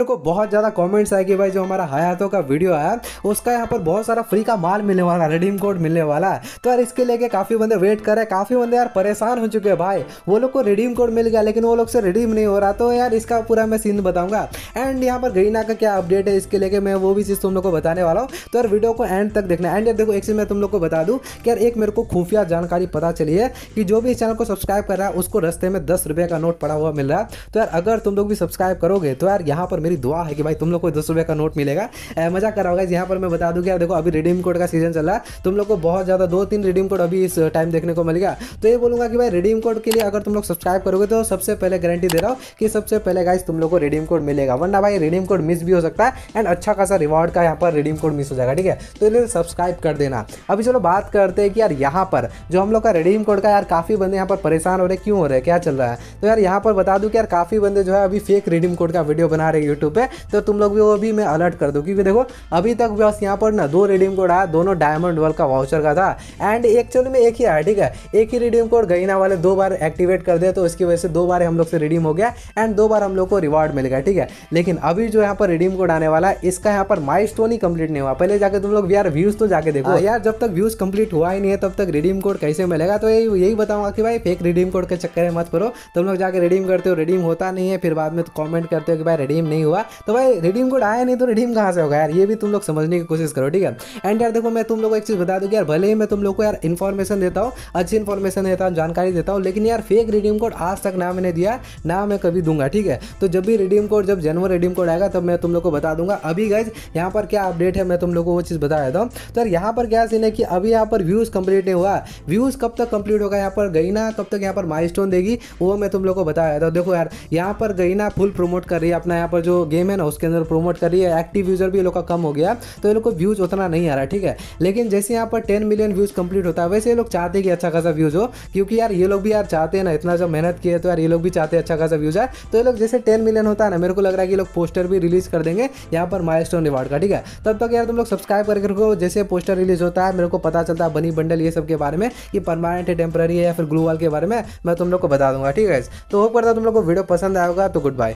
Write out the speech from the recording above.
मेरे को बहुत ज़्यादा कमेंट्स आए कि भाई जो हमारा हयातों का वीडियो आया उसका यहाँ पर बहुत सारा फ्री का माल मिलने वाला है रिडीम कोड मिलने वाला है तो यार इसके लेके काफ़ी बंदे वेट कर रहे हैं काफ़ी बंदे यार परेशान हो चुके हैं भाई वो लोग को रिडीम कोड मिल गया लेकिन वो लोग से रिडीम नहीं हो रहा तो यार इसका पूरा मैं सीन बताऊंगा एंड यहाँ पर गरीना का क्या अपडेट है इसके लेके मैं वो भी चीज़ तुम लोग को बताने वाला हूँ तो यार वीडियो को एंड तक देखना एंड यार देखो एक चीज़ मैं तुम लोग को बता दू कि यार एक मेरे को खुफिया जानकारी पता चली है कि जो भी इस चैनल को सब्सक्राइब कर रहा है उसको रस्ते में दस रुपये का नोट पड़ा हुआ मिल रहा है तो यार अगर तुम लोग भी सब्सक्राइब करोगे तो यार यहाँ पर मेरी दुआ है कि भाई तुम लोग को दस रुपये का नोट मिलेगा मजा करा होगा यहाँ पर मैं बता दूँ कि देखो अभी रिडीम कोड का सीजन चला तुम लोग को बहुत ज़्यादा दो तीन रिडीम कोड अभी इस टाइम देखने को मिल गया तो ये बोलूँगा कि भाई रिडीम कोड के लिए अगर तुम लोग सब्सक्राइब करोगे तो सबसे पहले गारंटी दे रहा हूँ कि सबसे पहले गाइज तुम लोग को रिडीम कोड मिलेगा वरना भाई रिडीम कोड मिस भी हो सकता है एंड अच्छा खासा रिवॉर्ड का यहाँ पर रिडीम कोड मिस हो जाएगा ठीक है तो इसलिए सब्सक्राइब कर देना अभी चलो बात करते हैं कि यार यहाँ पर जो हम लोग का रिडीम कोड का यार काफ़ी बंदे यहाँ पर परेशान हो रहे क्यों हो रहे क्या चल रहा है तो यार यहाँ पर बता दूँ कि यार काफ़ी बंदे जो है अभी फेक रिडीम कोड का वीडियो बना रहे यूट्यूब पे तो तुम लोग भी वो भी मैं अलर्ट कर दूँ क्योंकि देखो अभी तक बस यहाँ पर ना दो रिडीम कोड आया दोनों डायमंड वर्ल्ड का वाउचर का था एंड एक्चुअली में एक ही आया ठीक है एक ही रिडीम कोड गईना वाले दो बार एक्टिवेट कर दिया तो उसकी वजह से दो बार हम लोग से रिडीम हो गया एंड दो बार हम लोग को रिवार्ड मिल गया ठीक है लेकिन अभी जो यहाँ पर रिडीम कोड आने वाला है इसका यहाँ पर माइल ही कंप्लीट नहीं हुआ पहले जाकर तुम लोग यार व्यूज़ तो जाके देखो हाँ। यार जब तक व्यूज़ कंप्लीट हुआ ही नहीं है तब तक रिडीम कोड कैसे मिलेगा तो यही बताऊंगा कि भाई फेक रिडीम कोड के चक्कर में मत करो तुम लोग जाके रिडीम करते हो रिडीम होता नहीं है फिर बाद में कॉमेंट तो करते हो कि भाई रिडीम नहीं नहीं हुआ तो भाई रिडीम कोड आया नहीं तो रिडीम कहाँ से होगा यार ये भी तुम लोग समझने की कोशिश करो ठीक है एंड यार देखो मैं तुम लोग को एक चीज़ बता दूँ यार भले ही मैं तुम लोग को यार इन्फॉर्मेशन देता हूँ अच्छी इन्फॉर्मेशन देता हूँ जानकारी देता हूँ लेकिन यार फेक रिडीम कोड आज तक ना मैंने दिया ना मैं कभी दूंगा ठीक है तो जब भी रिडीम कोड जब जनवर रिडीम कोड आएगा तब मैं तुम लोग को बता दूंगा अभी गाइज यहाँ पर क्या अपडेट है मैं तुम लोग को वो चीज़ बता देता हूँ तो यार यहाँ पर क्या सीन है कि अभी यहाँ पर व्यूज़ कंप्लीट नहीं हुआ व्यूज़ कब तक कंप्लीट होगा यहाँ पर गई ना कब तक यहाँ पर माइलस्टोन देगी वो मैं तुम लोग को बता देता हूँ देखो यार यहाँ पर गई ना फुल प्रमोट कर रही है अपना यहाँ पर जो गेम है ना उसके अंदर प्रोमोट कर रही है एक्टिव यूज़र भी ये लोग का कम हो गया तो ये लोग को व्यूज़ उतना नहीं आ रहा ठीक है लेकिन जैसे यहाँ पर टेन मिलियन व्यूज़ कंप्लीट होता है वैसे ये लोग चाहते कि अच्छा खासा व्यूज़ हो क्योंकि यार ये लोग भी यार चाहते हैं ना इतना जब मेहनत किए तो यार ये लोग भी चाहते हैं अच्छा खासा व्यूज़ आए तो ये लोग जैसे टेन मिलियन होता है ना मेरे को लग रहा है कि लोग पोस्टर भी रिलीज़ कर देंगे यहाँ पर माइल स्टोन रिवार्ड का ठीक है तब तक यार तुम लोग सब्सक्राइब करके रखो जैसे पोस्टर रिलीज होता है मेरे को पता चलता है बनी बंडल ये सब के बारे में कि परमानेंट है टेम्प्ररी है या फिर ग्लू वाल के बारे में मैं तुम लोग को बता दूंगा ठीक है तो होप करता तुम लोग को वीडियो पसंद आएगा तो गुड बाय